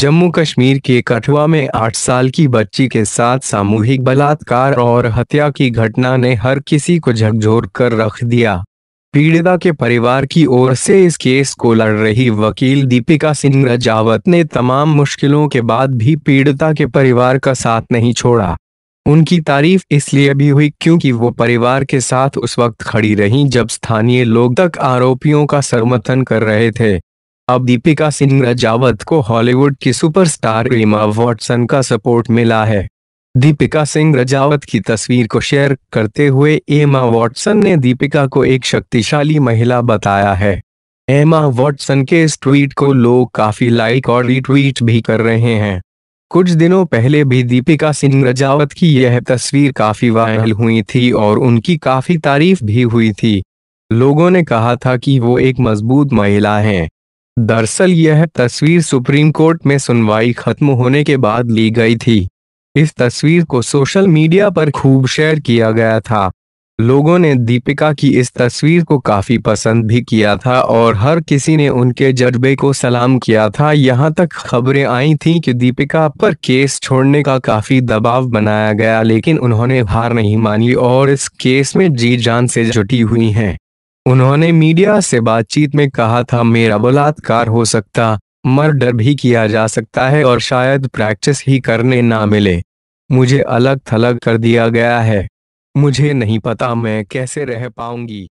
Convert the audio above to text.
जम्मू कश्मीर के कठुआ में आठ साल की बच्ची के साथ सामूहिक बलात्कार और हत्या की घटना ने हर किसी को झकझोर कर रख दिया पीड़िता के परिवार की ओर से इस केस को लड़ रही वकील दीपिका सिंह रजावत ने तमाम मुश्किलों के बाद भी पीड़िता के परिवार का साथ नहीं छोड़ा उनकी तारीफ इसलिए भी हुई क्योंकि वो परिवार के साथ उस वक्त खड़ी रहीं जब स्थानीय लोग तक आरोपियों का समर्थन कर रहे थे अब दीपिका सिंह रजावत को हॉलीवुड की सुपरस्टार एमा वॉटसन का सपोर्ट मिला है दीपिका सिंह रजावत की तस्वीर को शेयर करते हुए एमा वॉटसन ने दीपिका को एक शक्तिशाली महिला बताया है एमा वॉटसन के इस ट्वीट को लोग काफी लाइक और रीट्वीट भी कर रहे हैं कुछ दिनों पहले भी दीपिका सिंह रजावत की यह तस्वीर काफी वायरल हुई थी और उनकी काफी तारीफ भी हुई थी लोगों ने कहा था कि वो एक मजबूत महिला है दरअसल यह तस्वीर सुप्रीम कोर्ट में सुनवाई खत्म होने के बाद ली गई थी इस तस्वीर को सोशल मीडिया पर खूब शेयर किया गया था लोगों ने दीपिका की इस तस्वीर को काफी पसंद भी किया था और हर किसी ने उनके जज्बे को सलाम किया था यहां तक खबरें आई थीं कि दीपिका पर केस छोड़ने का काफी दबाव बनाया गया लेकिन उन्होंने हार नहीं मानी और इस केस में जी जान से जुटी हुई हैं उन्होंने मीडिया से बातचीत में कहा था मेरा बलात्कार हो सकता मर्डर भी किया जा सकता है और शायद प्रैक्टिस ही करने ना मिले मुझे अलग थलग कर दिया गया है मुझे नहीं पता मैं कैसे रह पाऊंगी